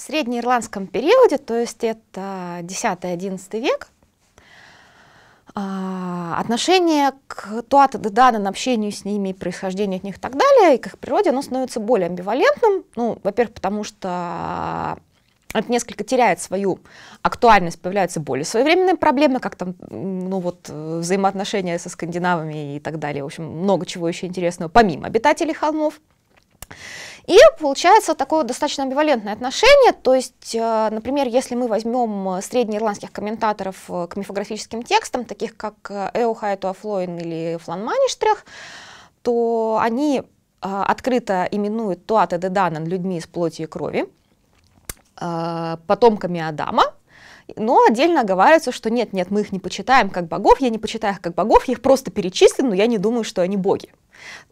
В среднеирландском периоде, то есть это 10-11 век, а, отношение к туата деданан, общению с ними, происхождению от них и так далее, и к их природе, оно становится более амбивалентным. Ну, во-первых, потому что это несколько теряет свою актуальность, появляются более своевременные проблемы, как там, ну вот, взаимоотношения со скандинавами и так далее. В общем, много чего еще интересного, помимо обитателей холмов. И получается такое достаточно амбивалентное отношение, то есть, э, например, если мы возьмем э, среднеирландских комментаторов э, к мифографическим текстам, таких как Эухайту Афлоин или Флан Маништрях, то они открыто именуют Туата де людьми из плоти и крови, потомками Адама, но отдельно оговаривается, что нет, нет, мы их не почитаем как богов, я не почитаю их как богов, я их просто перечислю, но я не думаю, что они боги.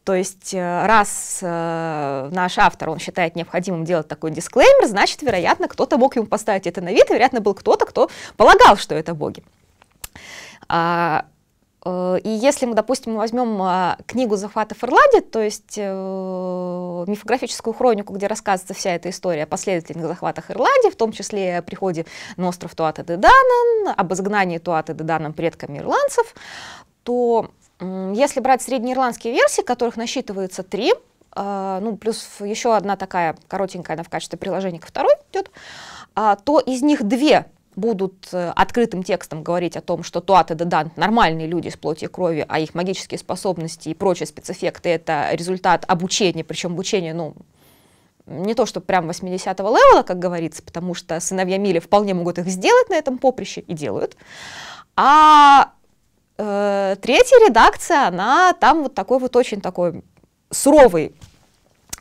То есть э, раз э, наш автор, он считает необходимым делать такой дисклеймер, значит, вероятно, кто-то мог ему поставить это на вид, и, вероятно, был кто-то, кто полагал, что это боги. А, и если мы, допустим, возьмем а, книгу «Захвата Ферлади», то есть э, мифографическую хронику, где рассказывается вся эта история о последовательных захватах Ирландии, в том числе о приходе на остров Туата-де-Данан, об изгнании Туата-де-Данан предками ирландцев, то если брать среднеирландские версии, которых насчитывается три, а, ну, плюс еще одна такая коротенькая, она в качестве приложения ко второй идет, а, то из них две будут э, открытым текстом говорить о том, что туаты да дан нормальные люди с плоти и крови, а их магические способности и прочие спецэффекты — это результат обучения, причем обучение, ну, не то, что прям 80-го левела, как говорится, потому что сыновья Мили вполне могут их сделать на этом поприще и делают. А э, третья редакция, она там вот такой вот очень такой суровый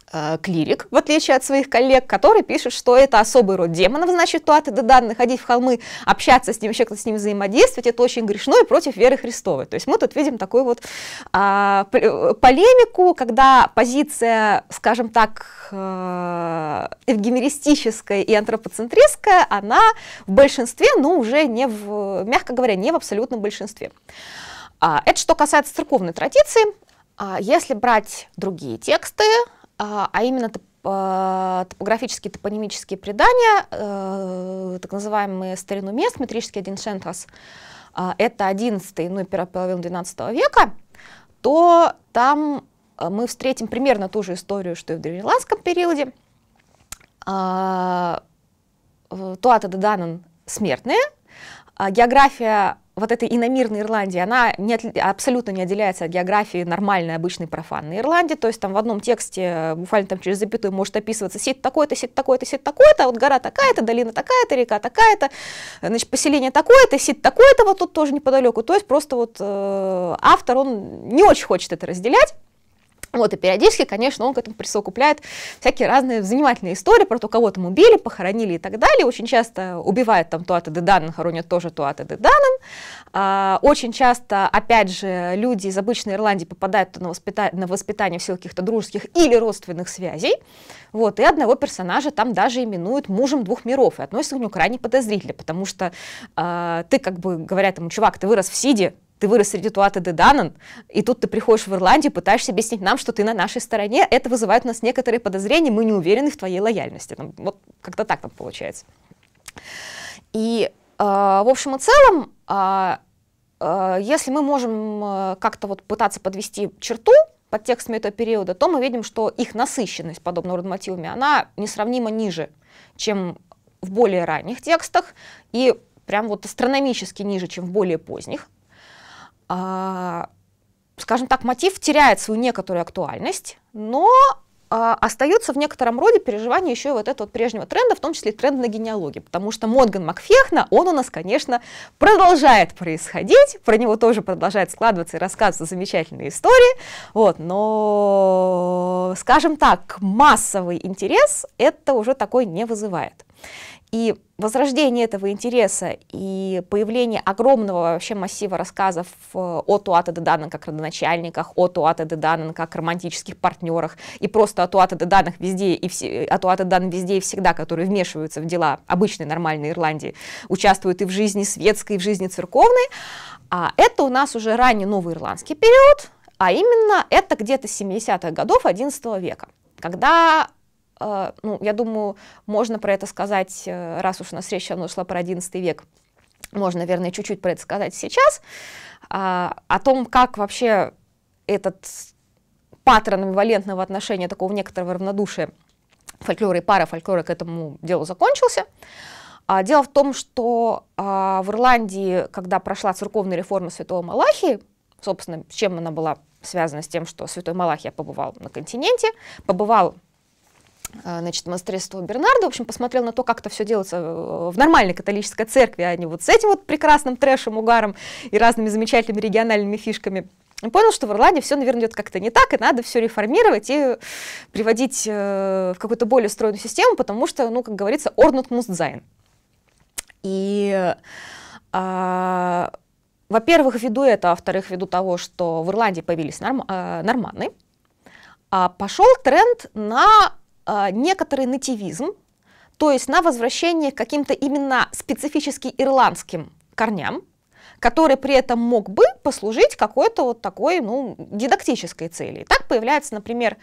Э, клирик, в отличие от своих коллег, который пишет, что это особый род демонов, значит, туаты да данные, ходить в холмы, общаться с ним, еще кто с ним взаимодействовать, это очень грешно и против веры Христовой. То есть мы тут видим такую вот а, полемику, когда позиция, скажем так, э, эвгемеристическая и антропоцентристская, она в большинстве, но уже не в, мягко говоря, не в абсолютном большинстве. А, это что касается церковной традиции. А если брать другие тексты, а, а именно а, топографические, топонимические предания, э, так называемые старину мест, метрический один шентас, а, это 11 ну и первая половина 12 века, то там э, мы встретим примерно ту же историю, что и в древнеирландском периоде. Э, Туата Деданан смертные, география вот этой иномирной Ирландии, она не абсолютно не отделяется от географии нормальной, обычной, профанной Ирландии, то есть там в одном тексте, э, буквально там через запятую, может описываться сеть такой-то, сеть такой-то, сеть такой-то, а вот гора такая-то, долина такая-то, река такая-то, значит, поселение такое-то, сеть такое-то, вот тут тоже неподалеку, то есть просто вот э, автор, он не очень хочет это разделять, вот, и периодически, конечно, он к этому присовокупляет всякие разные занимательные истории про то, кого там убили, похоронили и так далее. Очень часто убивают там Туата Деданан, хоронят тоже Туата Деданан. А, очень часто, опять же, люди из обычной Ирландии попадают на, воспита на воспитание всех каких-то дружеских или родственных связей. Вот, и одного персонажа там даже именуют мужем двух миров и относятся к нему крайне подозрительно, потому что а, ты, как бы говорят ему, чувак, ты вырос в Сиде, ты вырос среди Туаты де Данан, и тут ты приходишь в Ирландию, пытаешься объяснить нам, что ты на нашей стороне, это вызывает у нас некоторые подозрения, мы не уверены в твоей лояльности. Там, ну, вот как-то так там получается. И, э, в общем и целом, э, э, если мы можем э, как-то вот пытаться подвести черту под текстами этого периода, то мы видим, что их насыщенность подобного рода мотивами, она несравнимо ниже, чем в более ранних текстах, и прям вот астрономически ниже, чем в более поздних. А, скажем так, мотив теряет свою некоторую актуальность, но а, остается в некотором роде переживание еще и вот этого вот прежнего тренда, в том числе тренд на генеалогии, потому что Модган Макфехна, он у нас, конечно, продолжает происходить, про него тоже продолжает складываться и рассказываться замечательные истории, вот, но, скажем так, массовый интерес это уже такой не вызывает. И возрождение этого интереса и появление огромного вообще массива рассказов о Туата де Данен как родоначальниках, о Туата де Данен как романтических партнерах и просто о Туата де Данах везде и все, о Туата де Данен везде и всегда, которые вмешиваются в дела обычной нормальной Ирландии, участвуют и в жизни светской, и в жизни церковной. А это у нас уже ранний новый ирландский период, а именно это где-то 70-х годов 11 века когда а, ну, я думаю, можно про это сказать, э, раз уж у нас речь шла про XI век, можно, наверное, чуть-чуть про это сказать сейчас, а, о том, как вообще этот паттерн амбивалентного отношения, такого некоторого равнодушия фольклора и пара фольклора к этому делу закончился. А, дело в том, что в Ирландии, когда прошла церковная реформа святого Малахии, собственно, с чем она была связана с тем, что святой Малахия побывал на континенте, побывал а, значит, монастырство Бернарда, в общем, посмотрел на то, как это все делается э, в нормальной католической церкви, а не вот с этим вот прекрасным трэшем, угаром и разными замечательными региональными фишками. И понял, что в Ирландии все, наверное, идет как-то не так, и надо все реформировать и приводить э, в какую-то более стройную систему, потому что, ну, как говорится, орнут мустзайн. И, э, во-первых, ввиду это, а во-вторых, ввиду того, что в Ирландии появились норм, э, норманы, а пошел тренд на Э, некоторый нативизм, то есть на возвращение к каким-то именно специфически ирландским корням, который при этом мог бы послужить какой-то вот такой ну, дидактической цели. так появляется, например,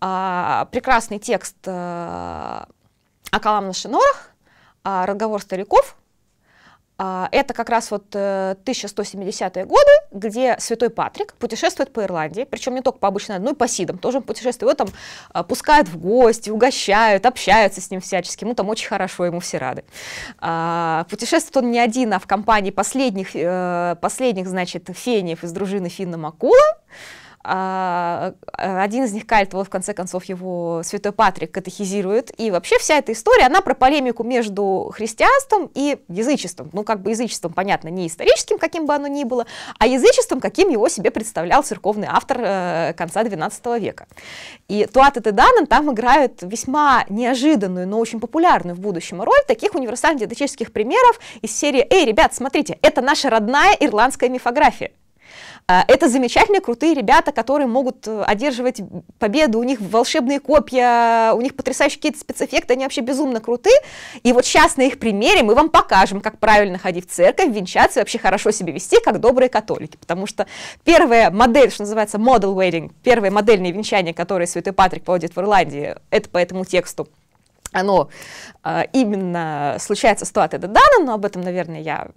а, прекрасный текст э, о Каламна Шинорах, разговор стариков, а, это как раз вот 1170-е э, годы, где Святой Патрик путешествует по Ирландии, причем не только по обычной, но и по Сидам, тоже путешествует, его там а, пускают в гости, угощают, общаются с ним всячески, ему там очень хорошо, ему все рады. А, путешествует он не один, а в компании последних, э, последних значит, фениев из дружины Финна Макула, а, один из них, Кальт, в конце концов, его святой Патрик катехизирует. И вообще вся эта история, она про полемику между христианством и язычеством. Ну, как бы язычеством, понятно, не историческим, каким бы оно ни было, а язычеством, каким его себе представлял церковный автор э, конца XII века. И Туат и Теданан там играют весьма неожиданную, но очень популярную в будущем роль таких универсальных дидактических примеров из серии «Эй, ребят, смотрите, это наша родная ирландская мифография». А, это замечательные, крутые ребята, которые могут э, одерживать победу, у них волшебные копья, у них потрясающие какие-то спецэффекты, они вообще безумно крутые. И вот сейчас на их примере мы вам покажем, как правильно ходить в церковь, венчаться и вообще хорошо себя вести, как добрые католики. Потому что первая модель, что называется model wedding, первое модельное венчание, которое Святой Патрик проводит в Ирландии, это по этому тексту оно э, именно случается с Туат Эдедана, но об этом, наверное, я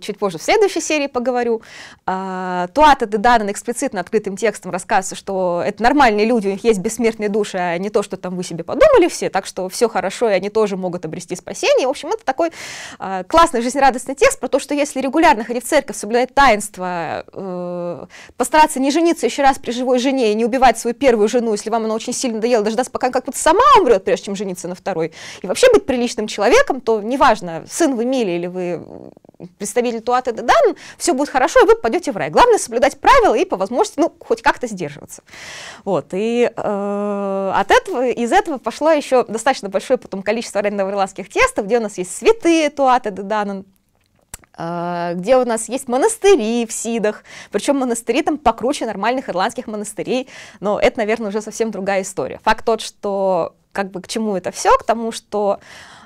чуть позже в следующей серии поговорю. А, Туат и эксплицитно открытым текстом рассказывает, что это нормальные люди, у них есть бессмертные души, а не то, что там вы себе подумали все, так что все хорошо, и они тоже могут обрести спасение. В общем, это такой а, классный жизнерадостный текст про то, что если регулярно ходить в церковь, соблюдать таинство, э, постараться не жениться еще раз при живой жене и не убивать свою первую жену, если вам она очень сильно надоела, дождаться, пока как будто сама умрет, прежде чем жениться на второй, и вообще быть приличным человеком, то неважно, сын вы мили или вы представитель Туаты Дедан, все будет хорошо, и вы попадете в рай. Главное соблюдать правила и по возможности, ну, хоть как-то сдерживаться. Вот, и э, от этого, из этого пошло еще достаточно большое потом количество раннеавриланских тестов, где у нас есть святые Туаты Дедана, э, где у нас есть монастыри в Сидах, причем монастыри там покруче нормальных ирландских монастырей, но это, наверное, уже совсем другая история. Факт тот, что как бы к чему это все? К тому, что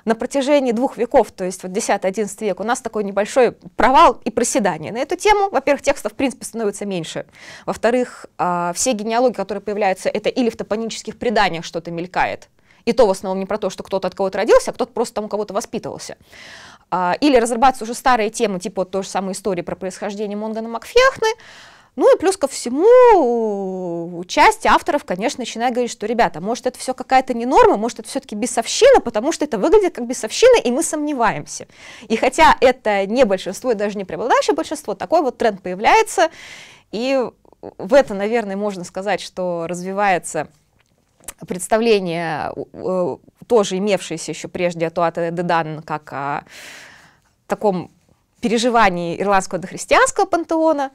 на протяжении двух веков, то есть вот 10-11 век, у нас такой небольшой провал и проседание на эту тему. Во-первых, текстов, в принципе, становится меньше. Во-вторых, а, все генеалогии, которые появляются, это или в топонических преданиях что-то мелькает, и то в основном не про то, что кто-то от кого-то родился, а кто-то просто там у кого-то воспитывался. А, или разрабатываются уже старые темы, типа вот той же самой истории про происхождение Монгана Макфехны, ну и плюс ко всему, часть авторов, конечно, начинает говорить, что, ребята, может, это все какая-то не норма, может, это все-таки бесовщина, потому что это выглядит как бесовщина, и мы сомневаемся. И хотя это не большинство, и даже не преобладающее большинство, такой вот тренд появляется, и в это, наверное, можно сказать, что развивается представление, тоже имевшееся еще прежде от Уата Дедан, как о таком переживании ирландского дохристианского пантеона,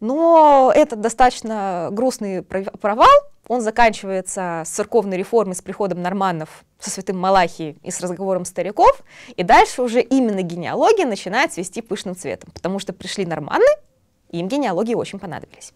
но этот достаточно грустный провал, он заканчивается с церковной реформой, с приходом норманнов, со святым Малахией и с разговором стариков, и дальше уже именно генеалогия начинает свести пышным цветом, потому что пришли норманны, и им генеалогии очень понадобились.